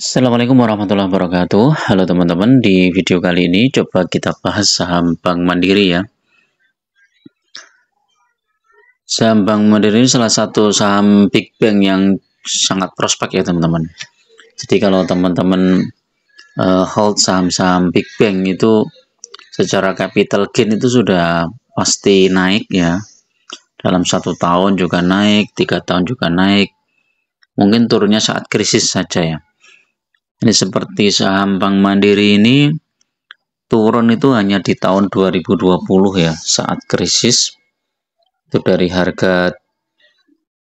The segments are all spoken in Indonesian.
Assalamualaikum warahmatullahi wabarakatuh Halo teman-teman, di video kali ini coba kita bahas saham Bank Mandiri ya Saham Bank Mandiri salah satu saham Big Bang yang sangat prospek ya teman-teman Jadi kalau teman-teman uh, hold saham-saham Big Bang itu secara capital gain itu sudah pasti naik ya dalam satu tahun juga naik, tiga tahun juga naik mungkin turunnya saat krisis saja ya ini seperti saham Bank Mandiri ini turun itu hanya di tahun 2020 ya, saat krisis. Itu dari harga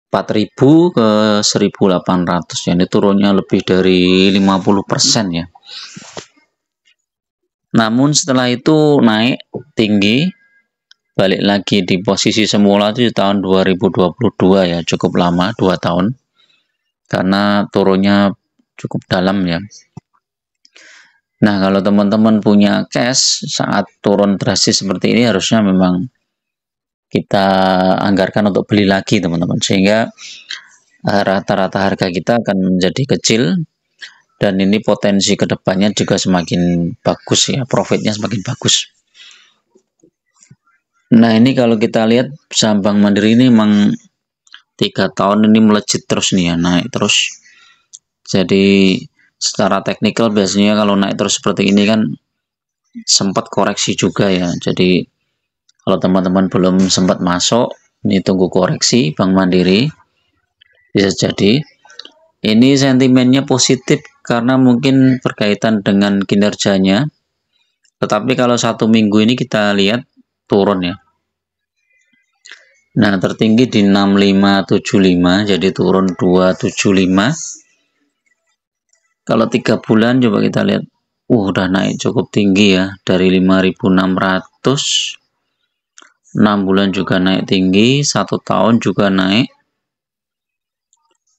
4000 ke 1800 ya. Ini turunnya lebih dari 50% ya. Namun setelah itu naik tinggi balik lagi di posisi semula itu di tahun 2022 ya, cukup lama 2 tahun. Karena turunnya cukup dalam ya. Nah, kalau teman-teman punya cash saat turun drastis seperti ini harusnya memang kita anggarkan untuk beli lagi teman-teman sehingga eh, rata-rata harga kita akan menjadi kecil dan ini potensi kedepannya juga semakin bagus ya profitnya semakin bagus nah ini kalau kita lihat saham bank mandiri ini memang tiga tahun ini melejit terus nih ya naik terus jadi secara teknikal biasanya kalau naik terus seperti ini kan sempat koreksi juga ya jadi kalau teman-teman belum sempat masuk ini tunggu koreksi Bank Mandiri bisa jadi ini sentimennya positif karena mungkin berkaitan dengan kinerjanya tetapi kalau satu minggu ini kita lihat turun ya nah tertinggi di 6575 jadi turun 275 kalau tiga bulan coba kita lihat, uh, udah naik cukup tinggi ya dari 5.600. 6 bulan juga naik tinggi, satu tahun juga naik,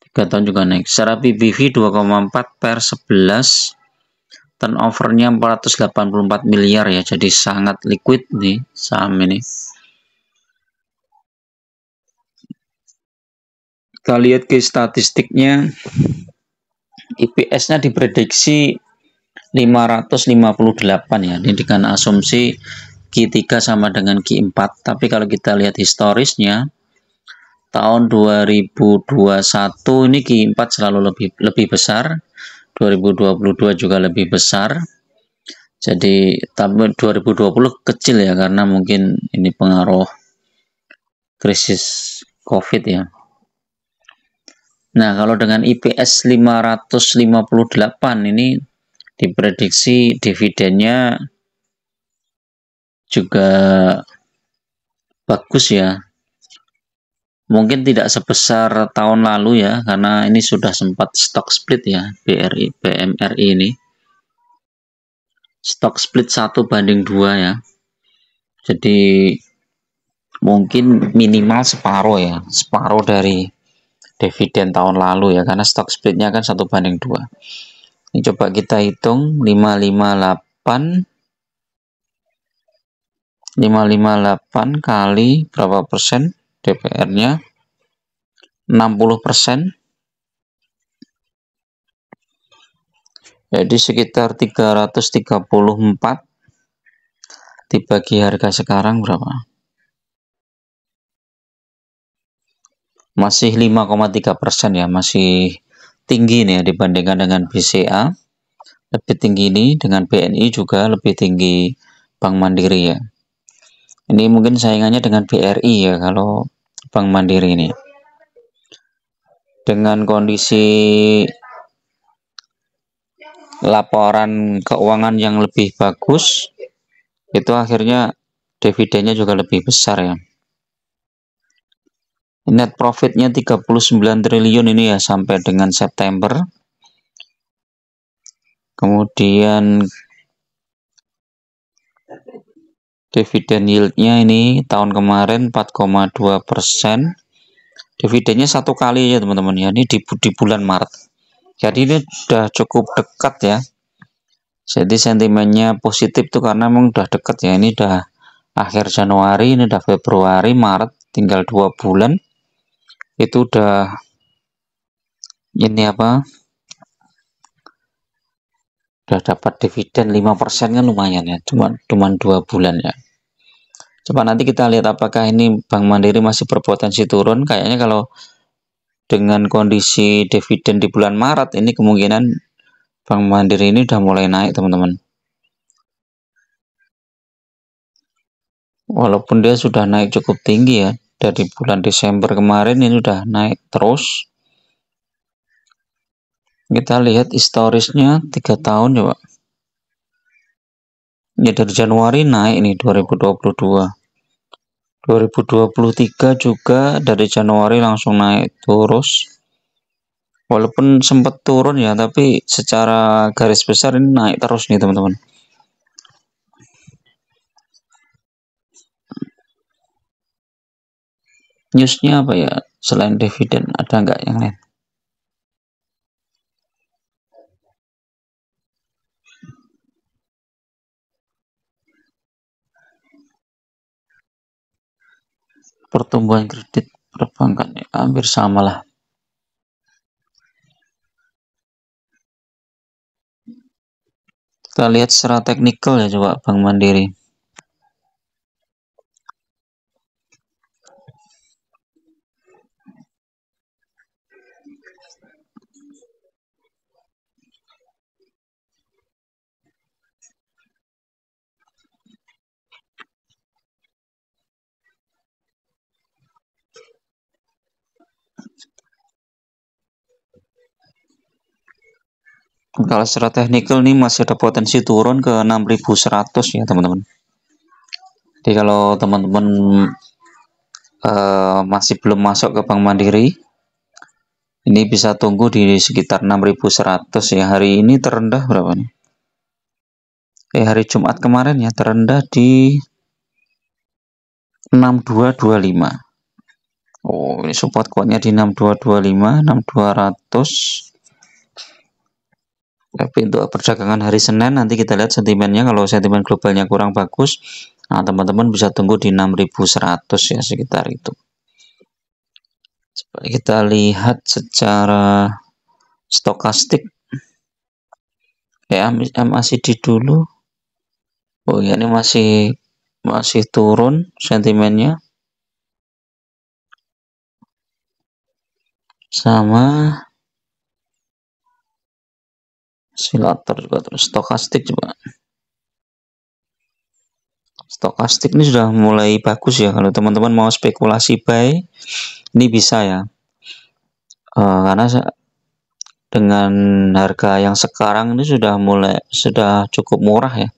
tiga tahun juga naik. Secara PBV 2,4 per 11, turnovernya 484 miliar ya, jadi sangat liquid nih saham ini. Kita lihat ke statistiknya. IPS-nya diprediksi 558 ya. Ini dengan asumsi Q3 sama dengan Q4. Tapi kalau kita lihat historisnya tahun 2021 ini Q4 selalu lebih lebih besar, 2022 juga lebih besar. Jadi tapi 2020 kecil ya karena mungkin ini pengaruh krisis Covid ya. Nah, kalau dengan IPS 558 ini diprediksi dividennya juga bagus ya. Mungkin tidak sebesar tahun lalu ya, karena ini sudah sempat stock split ya, BRI, BMRI ini. Stock split 1 banding 2 ya. Jadi mungkin minimal separuh ya, separuh dari dividen tahun lalu ya karena stock splitnya kan satu banding dua ini coba kita hitung 558 558 kali berapa persen DPR nya 60 persen jadi sekitar 334 dibagi harga sekarang berapa masih 5,3 persen ya, masih tinggi nih ya dibandingkan dengan BCA. Lebih tinggi ini dengan BNI juga lebih tinggi Bank Mandiri ya. Ini mungkin saingannya dengan BRI ya kalau Bank Mandiri ini. Dengan kondisi laporan keuangan yang lebih bagus, itu akhirnya dividennya juga lebih besar ya net profitnya 39 triliun ini ya sampai dengan September kemudian dividen yieldnya ini tahun kemarin 4,2 persen dividennya satu kali ya teman-teman ya ini di, di bulan Maret jadi ini sudah cukup dekat ya jadi sentimennya positif tuh karena memang sudah dekat ya ini udah akhir Januari ini udah Februari Maret tinggal dua bulan itu udah ini apa udah dapat dividen 5% kan lumayan ya cuma cuma dua bulan ya coba nanti kita lihat apakah ini Bank Mandiri masih berpotensi turun kayaknya kalau dengan kondisi dividen di bulan Maret ini kemungkinan Bank Mandiri ini udah mulai naik teman-teman walaupun dia sudah naik cukup tinggi ya dari bulan Desember kemarin ini sudah naik terus kita lihat historisnya tiga tahun coba ya, ya dari Januari naik ini 2022 2023 juga dari Januari langsung naik terus walaupun sempat turun ya tapi secara garis besar ini naik terus nih teman-teman newsnya apa ya selain dividen ada nggak yang lain pertumbuhan kredit perbankan ya, hampir sama lah kita lihat secara teknikal ya coba Bank Mandiri kalau secara teknikal nih masih ada potensi turun ke 6100 ya teman-teman jadi kalau teman-teman uh, masih belum masuk ke Bank Mandiri ini bisa tunggu di sekitar 6100 ya hari ini terendah berapa nih eh hari Jumat kemarin ya terendah di 6225 Oh ini support kuatnya di 6225 6200 tapi untuk perdagangan hari Senin nanti kita lihat sentimennya kalau sentimen globalnya kurang bagus nah teman-teman bisa tunggu di 6100 ya sekitar itu Coba kita lihat secara stokastik ya, ya MACD dulu oh ya ini masih masih turun sentimennya sama oscillator juga terus stokastik coba stokastik ini sudah mulai bagus ya kalau teman-teman mau spekulasi buy ini bisa ya e, karena dengan harga yang sekarang ini sudah mulai sudah cukup murah ya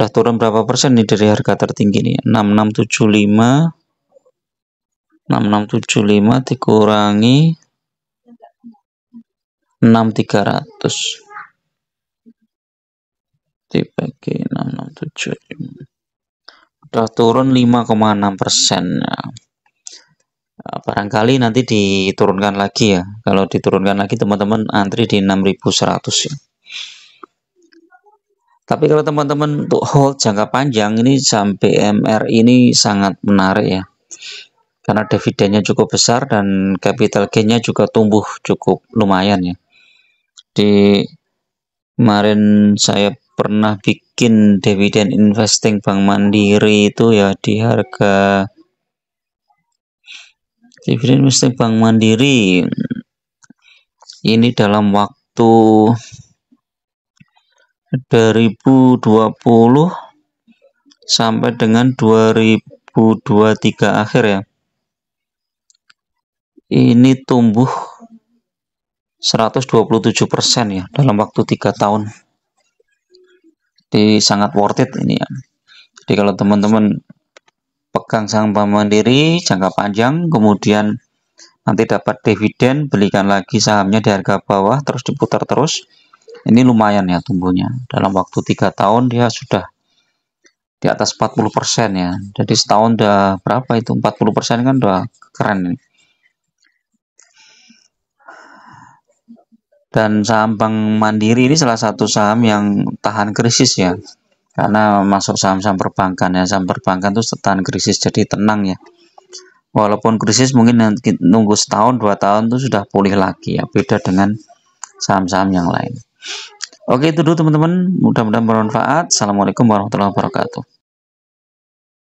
udah turun berapa persen nih dari harga tertinggi nih 6675 6675 dikurangi 6300 TPG 667 udah turun 5,6 persen ya. nah, barangkali nanti diturunkan lagi ya kalau diturunkan lagi teman-teman antri di 6100 ya tapi kalau teman-teman untuk hold jangka panjang ini sampai MR ini sangat menarik ya. Karena dividennya cukup besar dan capital gainnya juga tumbuh cukup lumayan ya. Di kemarin saya pernah bikin dividen investing Bank Mandiri itu ya di harga dividen investing Bank Mandiri ini dalam waktu 2020 sampai dengan 2023 akhir ya ini tumbuh 127% ya dalam waktu tiga tahun jadi sangat worth it ini ya. Jadi kalau teman-teman pegang saham bank mandiri jangka panjang, kemudian nanti dapat dividen, belikan lagi sahamnya di harga bawah, terus diputar terus. Ini lumayan ya tumbuhnya. Dalam waktu 3 tahun dia sudah di atas 40% ya. Jadi setahun udah berapa itu? 40% kan udah keren. Ini. Dan saham Bank Mandiri ini salah satu saham yang tahan krisis ya. Karena masuk saham-saham perbankan ya, saham perbankan itu tahan krisis jadi tenang ya. Walaupun krisis mungkin nanti nunggu setahun dua tahun itu sudah pulih lagi ya, beda dengan saham-saham yang lain. Oke itu dulu teman-teman, mudah-mudahan bermanfaat. Assalamualaikum warahmatullahi wabarakatuh.